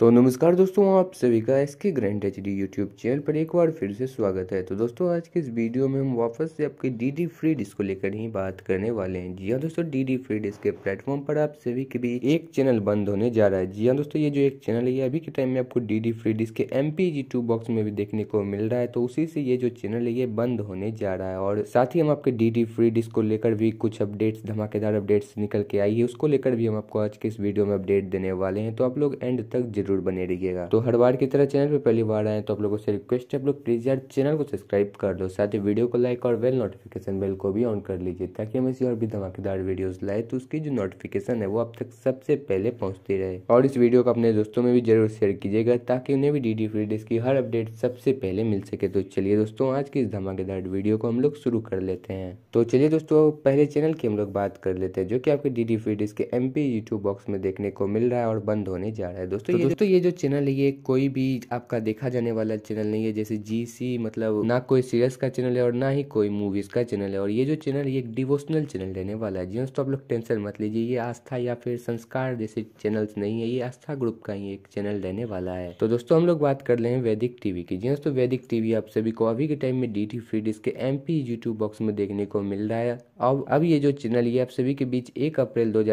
तो नमस्कार दोस्तों आप सभी का S K grand H D YouTube channel पर एक बार फिर से स्वागत है तो दोस्तों आज के इस वीडियो में हम वापस से आपके डी डी फ्री डिस्क को लेकर ही बात करने वाले हैं जी हाँ दोस्तों डी डी फ्री डिस्क के प्लेटफॉर्म पर आप सभी के भी एक चैनल बंद होने जा रहा है जी हाँ दोस्तों ये जो एक चैनल है अभी के टाइम में आपको डी डी फ्री डिस्क के M P G two box में भी देखने को मिल रहा है तो उसी से ये जो चैनल है ये बंद होने जा रहा है और साथ ही हम आपके डी डी फ्री डिस्क को लेकर भी कुछ अपडेट्स धमाकेदार अपडेट्स निकल के आई है उसको लेकर भी हम आपको आज के इस वीडियो में अपडेट देने वाले हैं तो आप लोग एंड तक जरूर जरूर बने रहिएगा तो हर बार की तरह चैनल पर पहली बार आए तो आप लोगों से रिक्वेस्ट है आप लोग प्लीज यार चैनल को सब्सक्राइब कर दो साथ ही वीडियो को लाइक और बेल नोटिफिकेशन बेल को भी ऑन कर लीजिए ताकि हम इसी और भी धमाकेदार वीडियोस लाए तो उसकी जो नोटिफिकेशन है वो आप तक सबसे पहले पहुंचती रहे और इस वीडियो को अपने दोस्तों में भी जरूर शेयर कीजिएगा ताकि उन्हें भी डी फ्री फ्री की हर अपडेट सबसे पहले मिल सके तो चलिए दोस्तों आज की इस धमाकेदार वीडियो को हम लोग शुरू कर लेते हैं तो चलिए दोस्तों पहले चैनल की हम लोग बात कर लेते हैं जो कि आपके डी डी फ्री के एम यूट्यूब बॉक्स में देखने को मिल रहा है और बंद होने जा रहा है दोस्तों तो ये दोस्तों दोस्तों ये जो चैनल है ये कोई भी आपका देखा जाने वाला चैनल नहीं है जैसे जी सी मतलब ना कोई सीरियस का चैनल है और ना ही कोई मूवीज़ का चैनल है और ये जो चैनल ये एक डिवोशनल चैनल रहने वाला है जी दोस्तों आप लोग टेंशन मत लीजिए ये आस्था या फिर संस्कार जैसे चैनल नहीं है ये आस्था ग्रुप का ही एक चैनल रहने वाला है तो दोस्तों हम लोग बात कर रहे हैं वैदिक टीवी की जी दोस्तों वैदिक टीवी आप सभी को अभी के टाइम में डी टी फ्री इसके एम पी यूट्यूब बॉक्स में देखने को मिल रहा है अब अब ये जो चैनल ये आप सभी के बीच एक अप्रैल दो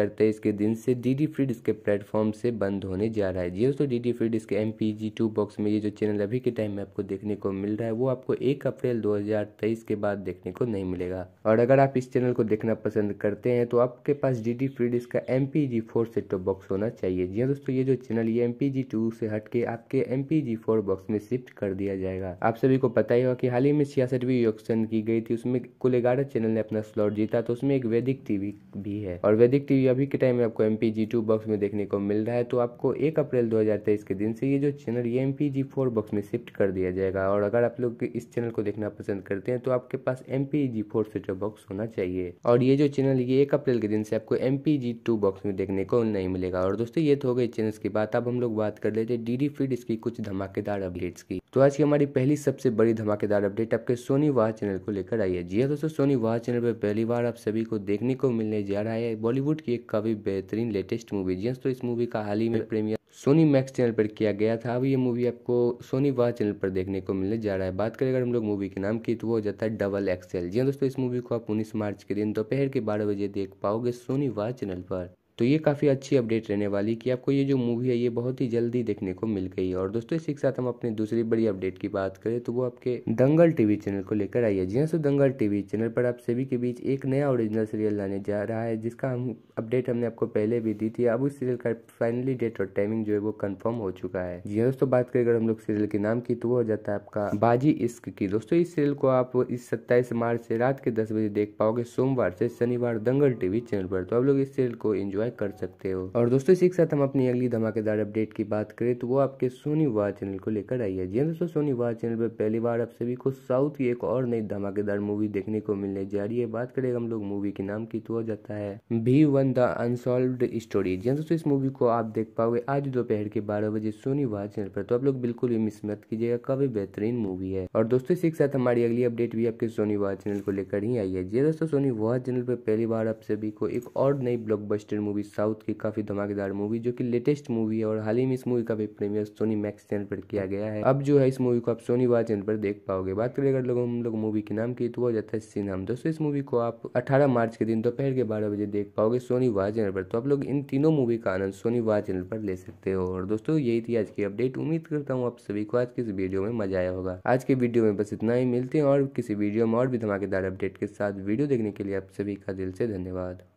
के दिन से डी डी फ्री इसके प्लेटफॉर्म से बंद होने जा रहा है जी दोस्तों डी डी फीड इसके M P G two box में ये जो चैनल अभी के टाइम में आपको देखने को मिल रहा है वो आपको एक अप्रैल दो हज़ार तेईस के बाद देखने को नहीं मिलेगा और अगर आप इस चैनल को देखना पसंद करते हैं तो आपके पास डी डी फीड इसका M P G four set top box होना चाहिए जी हाँ दोस्तों ये जो चैनल ये एम पी जी टू से हट के आपके M P G four box में शिफ्ट कर दिया जाएगा आप सभी को पता ही होगा कि हाल ही में छियासठवीं इलेक्शन की गई थी उसमें कुल ग्यारह चैनल ने अपना स्लॉट जीता तो उसमें एक वैदिक टीवी भी है और वैदिक टीवी अभी के टाइम में आपको M P G two box में देखने को मिल रहा है तो आपको एक अप्रैल दो 2023 के दिन से ये जो चैनल ये M P G four box में शिफ्ट कर दिया जाएगा और अगर आप लोग इस चैनल को देखना पसंद करते हैं तो आपके पास M P G four setup box होना चाहिए और ये जो चैनल ये एक अप्रैल के दिन से आपको M P G two box में देखने को नहीं मिलेगा और दोस्तों ये तो हो गई चैनल की बात अब हम लोग बात कर लेते हैं डी डी फीड इसकी कुछ धमाकेदार अपडेट्स की तो आज की हमारी पहली सबसे बड़ी धमाकेदार अपडेट आपके सोनी वाह चैनल को लेकर आई है जी हाँ दोस्तों सोनी वाह चैनल पर पहली बार आप सभी को देखने को मिलने जा रहा है बॉलीवुड की एक काफी बेहतरीन लेटेस्ट मूवी जी तो इस मूवी का हाल ही में प्रीमियर सोनी मैक्स चैनल पर किया गया था अब ये मूवी आपको सोनी वाह चैनल पर देखने को मिलने जा रहा है बात करें अगर हम लोग मूवी के नाम की तो वो हो जाता है डबल एक्सएल जी हाँ दोस्तों इस मूवी को आप उन्नीस मार्च के दिन दोपहर के बारह बजे देख पाओगे सोनी वाह चैनल पर तो ये काफ़ी अच्छी अपडेट रहने वाली कि आपको ये जो मूवी है ये बहुत ही जल्दी देखने को मिल गई और दोस्तों इसी के साथ हम अपने दूसरी बड़ी अपडेट की बात करें तो वो आपके दंगल टीवी चैनल को लेकर आई है जी हाँ सो दंगल टीवी चैनल पर आप सभी के बीच एक नया ओरिजिनल सीरियल लाने जा रहा है जिसका हम अपडेट हमने आपको पहले भी दी थी अब उस सीरियल का फाइनली डेट और टाइमिंग जो है वो कन्फर्म हो चुका है जी हाँ दोस्तों बात करें अगर हम लोग सीरियल के नाम की तो वो हो जाता है आपका बाजी इश्क की दोस्तों इस सीरियल को आप इस सत्ताईस मार्च से रात के दस बजे देख पाओगे सोमवार से शनिवार दंगल टीवी चैनल पर तो आप लोग इस सीरियल को एंजॉय इंजॉय कर सकते हो और दोस्तों इसी के साथ हम अपनी अगली धमाकेदार अपडेट की बात करें तो वो आपके सोनी वाह चैनल को लेकर आई है जी हाँ दोस्तों सोनी वाह चैनल पर पहली बार आप सभी को साउथ की एक और नई धमाकेदार मूवी देखने को मिलने जा रही है बात करें हम लोग मूवी के नाम की तो हो जाता है भी वन द अनसोल्व स्टोरी जी हाँ दोस्तों इस मूवी को आप देख पाओगे आज दोपहर के बारह बजे सोनी वाह चैनल पर तो आप लोग बिल्कुल भी मिस मत कीजिएगा काफी बेहतरीन मूवी है और दोस्तों इसी के साथ हमारी अगली अपडेट भी आपके सोनी वाह चैनल को लेकर ही आई है जी हाँ दोस्तों सोनी वाह चैनल पर पहली बार आप सभी को एक और नई ब्लॉक मूवी मूवी साउथ की काफ़ी धमाकेदार मूवी जो कि लेटेस्ट मूवी है और हाल ही में इस मूवी का भी प्रीमियर सोनी मैक्स चैनल पर किया गया है अब जो है इस मूवी को आप सोनी वार चैनल पर देख पाओगे बात करें अगर लोग हम लोग मूवी के नाम की तो वो जाता है सिनम दोस्तों इस मूवी को आप अठारह मार्च के दिन दोपहर के बारह बजे देख पाओगे सोनी वार चैनल पर तो आप लोग इन तीनों मूवी का आनंद सोनी वाज चैनल पर ले सकते हो और दोस्तों यही थी आज की अपडेट उम्मीद करता हूँ आप सभी को आज की इस वीडियो में मजा आया होगा आज के वीडियो में बस इतना ही मिलते हैं और किसी वीडियो में और भी धमाकेदार अपडेट के साथ वीडियो देखने के लिए आप सभी का दिल से धन्यवाद